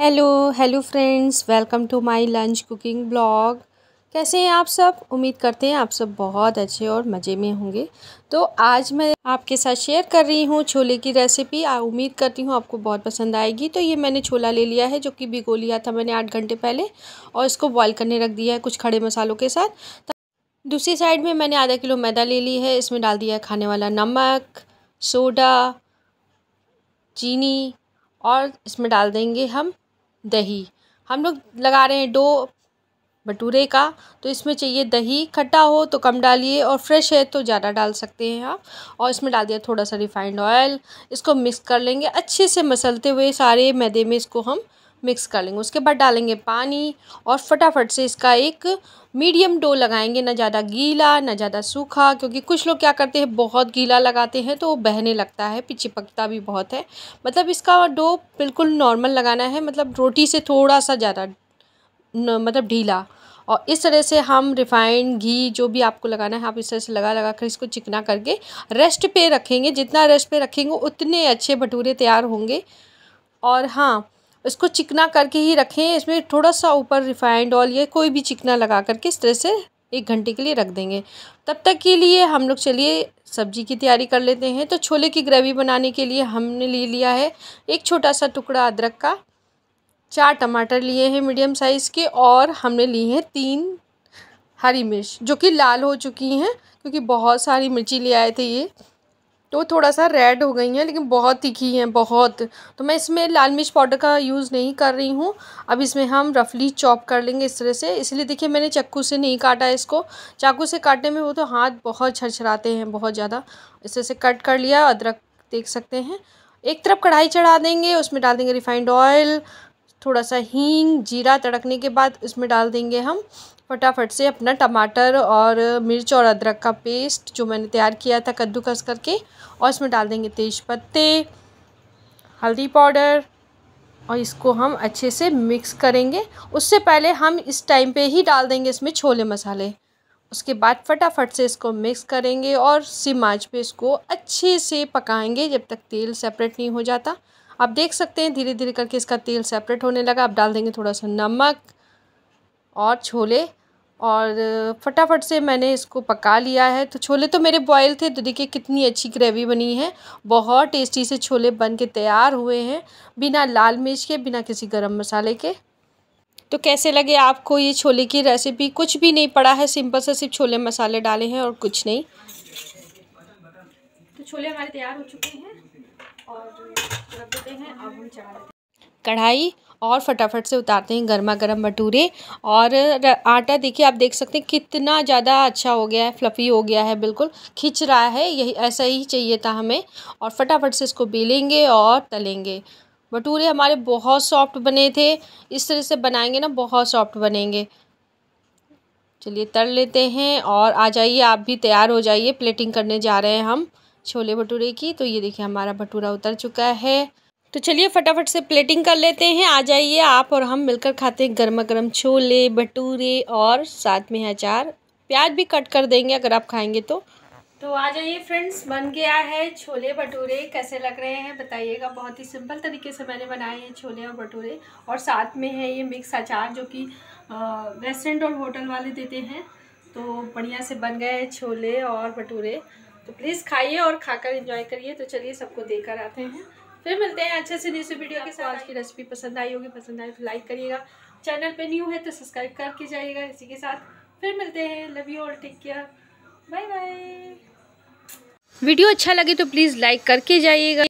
hello hello friends welcome to my lunch cooking blog कैसे हैं आप सब उम्मीद करते हैं आप सब बहुत अच्छे और मज़े में होंगे तो आज मैं आपके साथ शेयर कर रही हूँ छोले की रेसिपी उम्मीद करती हूँ आपको बहुत पसंद आएगी तो ये मैंने छोला ले लिया है जो कि भिगो लिया था मैंने आठ घंटे पहले और इसको बॉयल करने रख दिया है कुछ खड़े मसालों के साथ दूसरी साइड में मैंने आधा किलो मैदा ले ली है इसमें डाल दिया है खाने वाला नमक सोडा चीनी और इसमें डाल देंगे हम दही हम लोग लगा रहे हैं डो भटूरे का तो इसमें चाहिए दही खट्टा हो तो कम डालिए और फ्रेश है तो ज़्यादा डाल सकते हैं आप और इसमें डाल दिया थोड़ा सा रिफाइंड ऑयल इसको मिक्स कर लेंगे अच्छे से मसलते हुए सारे मैदे में इसको हम मिक्स कर लेंगे उसके बाद डालेंगे पानी और फटाफट से इसका एक मीडियम डो लगाएंगे ना ज़्यादा गीला ना ज़्यादा सूखा क्योंकि कुछ लोग क्या करते हैं बहुत गीला लगाते हैं तो वो बहने लगता है पकता भी बहुत है मतलब इसका डो बिल्कुल नॉर्मल लगाना है मतलब रोटी से थोड़ा सा ज़्यादा मतलब ढीला और इस तरह से हम रिफाइंड घी जो भी आपको लगाना है आप इस तरह से लगा लगा कर इसको चिकना करके रेस्ट पे रखेंगे जितना रेस्ट पे रखेंगे उतने अच्छे भटूरे तैयार होंगे और हाँ इसको चिकना करके ही रखें इसमें थोड़ा सा ऊपर रिफाइंड ऑयल या कोई भी चिकना लगा करके इस तरह से एक घंटे के लिए रख देंगे तब तक के लिए हम लोग चलिए सब्जी की तैयारी कर लेते हैं तो छोले की ग्रेवी बनाने के लिए हमने ले लिया है एक छोटा सा टुकड़ा अदरक का चार टमाटर लिए हैं मीडियम साइज़ के और हमने लिए हैं तीन हरी मिर्च जो कि लाल हो चुकी हैं क्योंकि बहुत सारी मिर्ची ले आए थे ये तो थोड़ा सा रेड हो गई हैं लेकिन बहुत तीखी हैं बहुत तो मैं इसमें लाल मिर्च पाउडर का यूज़ नहीं कर रही हूँ अब इसमें हम रफली चॉप कर लेंगे इस तरह से इसलिए देखिए मैंने चक्कू से नहीं काटा इसको चाकू से काटने में वो तो हाथ बहुत छरछराते हैं बहुत ज़्यादा इस तरह से कट कर लिया अदरक देख सकते हैं एक तरफ कढ़ाई चढ़ा देंगे उसमें डाल देंगे रिफाइंड ऑयल थोड़ा सा हींग जीरा तड़कने के बाद उसमें डाल देंगे हम फटाफट से अपना टमाटर और मिर्च और अदरक का पेस्ट जो मैंने तैयार किया था कद्दूकस करके और इसमें डाल देंगे तेज पत्ते हल्दी पाउडर और इसको हम अच्छे से मिक्स करेंगे उससे पहले हम इस टाइम पे ही डाल देंगे इसमें छोले मसाले उसके बाद फटाफट से इसको मिक्स करेंगे और सिम आँच पे इसको अच्छे से पकाएंगे जब तक तेल सेपरेट नहीं हो जाता आप देख सकते हैं धीरे धीरे करके इसका तेल सेपरेट होने लगा आप डाल देंगे थोड़ा सा नमक और छोले और फटाफट से मैंने इसको पका लिया है तो छोले तो मेरे बॉयल थे तो देखिए कितनी अच्छी ग्रेवी बनी है बहुत टेस्टी से छोले बन के तैयार हुए हैं बिना लाल मिर्च के बिना किसी गरम मसाले के तो कैसे लगे आपको ये छोले की रेसिपी कुछ भी नहीं पड़ा है सिंपल से सिर्फ छोले मसाले डाले हैं और कुछ नहीं तो छोले हमारे तैयार हो चुके हैं और रख देते हैं अब हम चढ़ा हैं कढ़ाई और फटाफट से उतारते हैं गर्मा गर्म भटूरे और आटा देखिए आप देख सकते हैं कितना ज़्यादा अच्छा हो गया है फ्लफ़ी हो गया है बिल्कुल खिंच रहा है यही ऐसा ही चाहिए था हमें और फटाफट से इसको बेलेंगे और तलेंगे भटूरे हमारे बहुत सॉफ्ट बने थे इस तरह से बनाएंगे ना बहुत सॉफ्ट बनेंगे चलिए तल लेते हैं और आ जाइए आप भी तैयार हो जाइए प्लेटिंग करने जा रहे हैं हम छोले भटूरे की तो ये देखिए हमारा भटूरा उतर चुका है तो चलिए फटाफट से प्लेटिंग कर लेते हैं आ जाइए आप और हम मिलकर खाते हैं गर्मा गर्म छोले भटूरे और साथ में अचार प्याज भी कट कर देंगे अगर आप खाएंगे तो तो आ जाइए फ्रेंड्स बन गया है छोले भटूरे कैसे लग रहे हैं बताइएगा बहुत ही सिंपल तरीके से मैंने बनाए हैं छोले और भटूरे और साथ में है ये मिक्स अचार जो कि रेस्टोरेंट और होटल वाले देते हैं तो बढ़िया से बन गए हैं छोले और भटूरे तो प्लीज़ खाइए और खाकर एंजॉय करिए तो चलिए सबको देकर आते हैं फिर मिलते हैं अच्छे से न्यूज वीडियो के साथ आज की रेसिपी पसंद आई होगी पसंद आए तो लाइक करिएगा चैनल पे न्यू है तो सब्सक्राइब करके जाइएगा इसी के साथ फिर मिलते हैं love you all take care bye bye video अच्छा लगे तो प्लीज़ लाइक करके जाइएगा